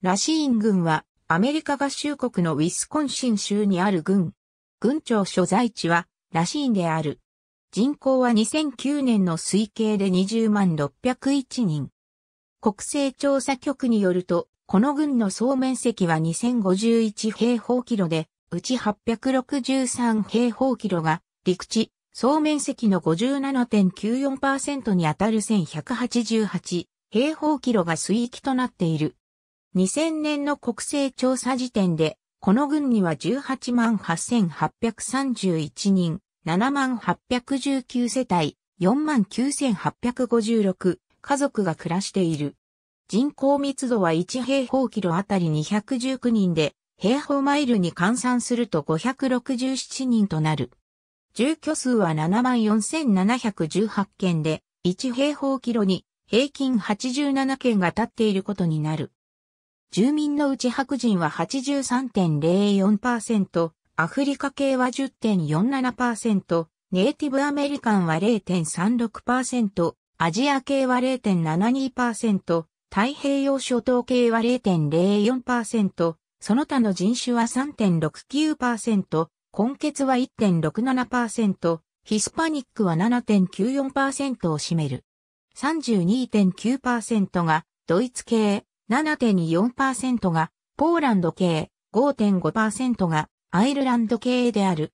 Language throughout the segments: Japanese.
ラシーン軍はアメリカ合衆国のウィスコンシン州にある軍。軍庁所在地はラシーンである。人口は2009年の推計で20万601人。国勢調査局によると、この軍の総面積は2051平方キロで、うち863平方キロが陸地、総面積の57.94%にあたる1188平方キロが水域となっている。2000年の国勢調査時点で、この軍には18万8831人、7万819世帯、4万9856家族が暮らしている。人口密度は1平方キロあたり219人で、平方マイルに換算すると567人となる。住居数は74,718件で、1平方キロに平均87件が立っていることになる。住民のうち白人は83.04%、アフリカ系は10.47%、ネイティブアメリカンは0.36%、アジア系は0.72%、太平洋諸島系は0.04%、その他の人種は3.69%、根血は1.67%、ヒスパニックは7.94%を占める。32.9%がドイツ系、7.24%がポーランド系、5.5%がアイルランド系である。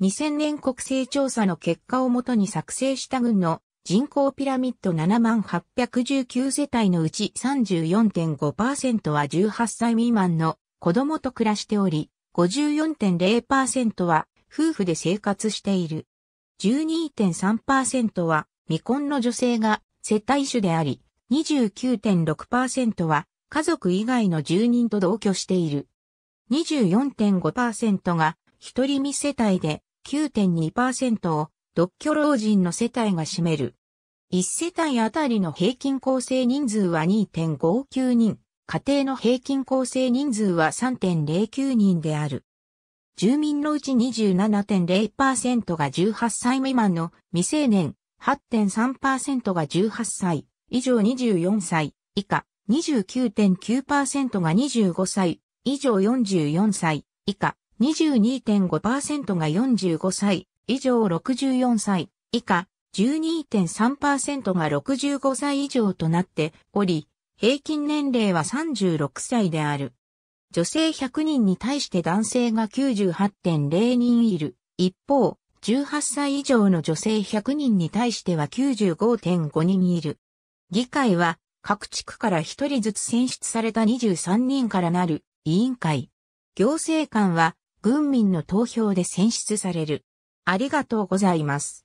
2000年国勢調査の結果をもとに作成した軍の人口ピラミッド7819世帯のうち34.5%は18歳未満の子供と暮らしており、54.0%は夫婦で生活している。12.3%は未婚の女性が世帯主であり、29.6%は家族以外の住人と同居している。24.5%が一人未世帯で9.2%を独居老人の世帯が占める。1世帯あたりの平均構成人数は2.59人、家庭の平均構成人数は3.09人である。住民のうち27.0%が18歳未満の未成年、8.3%が18歳、以上24歳以下29.9%が25歳以上44歳以下22.5%が45歳以上64歳以下12.3%が65歳以上となっており、平均年齢は36歳である。女性100人に対して男性が98.0人いる。一方、18歳以上の女性100人に対しては95.5人いる。議会は各地区から一人ずつ選出された23人からなる委員会。行政官は軍民の投票で選出される。ありがとうございます。